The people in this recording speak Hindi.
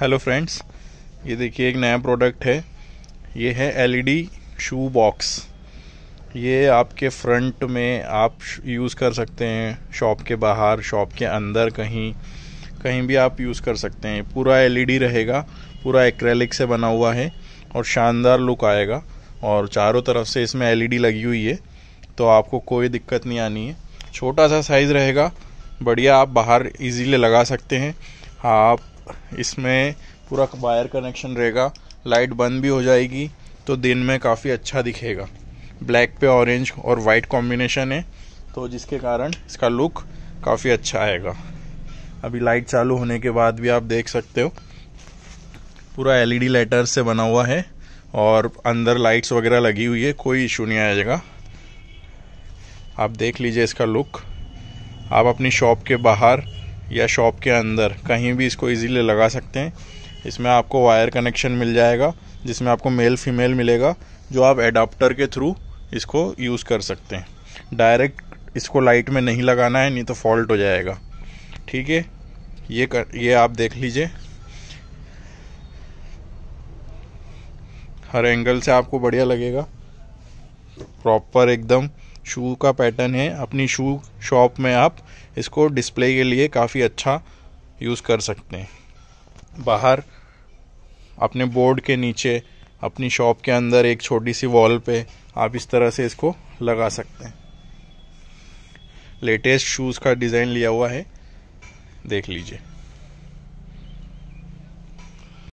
हेलो फ्रेंड्स ये देखिए एक नया प्रोडक्ट है ये है एलईडी शू बॉक्स ये आपके फ्रंट में आप यूज़ कर सकते हैं शॉप के बाहर शॉप के अंदर कहीं कहीं भी आप यूज़ कर सकते हैं पूरा एलईडी e रहेगा पूरा एक्रेलिक से बना हुआ है और शानदार लुक आएगा और चारों तरफ से इसमें एलईडी e लगी हुई है तो आपको कोई दिक्कत नहीं आनी है छोटा सा साइज़ रहेगा बढ़िया आप बाहर इजीली लगा सकते हैं आप इसमें पूरा वायर कनेक्शन रहेगा लाइट बंद भी हो जाएगी तो दिन में काफ़ी अच्छा दिखेगा ब्लैक पे ऑरेंज और वाइट कॉम्बिनेशन है तो जिसके कारण इसका लुक काफ़ी अच्छा आएगा अभी लाइट चालू होने के बाद भी आप देख सकते हो पूरा एलईडी लाइटर से बना हुआ है और अंदर लाइट्स वगैरह लगी हुई है कोई इशू नहीं आएगा आप देख लीजिए इसका लुक आप अपनी शॉप के बाहर या शॉप के अंदर कहीं भी इसको इजीली लगा सकते हैं इसमें आपको वायर कनेक्शन मिल जाएगा जिसमें आपको मेल फीमेल मिलेगा जो आप एडाप्टर के थ्रू इसको यूज़ कर सकते हैं डायरेक्ट इसको लाइट में नहीं लगाना है नहीं तो फॉल्ट हो जाएगा ठीक है ये कर ये आप देख लीजिए हर एंगल से आपको बढ़िया लगेगा प्रॉपर एकदम शू का पैटर्न है अपनी शू शॉप में आप इसको डिस्प्ले के लिए काफ़ी अच्छा यूज़ कर सकते हैं बाहर अपने बोर्ड के नीचे अपनी शॉप के अंदर एक छोटी सी वॉल पे आप इस तरह से इसको लगा सकते हैं लेटेस्ट शूज़ का डिज़ाइन लिया हुआ है देख लीजिए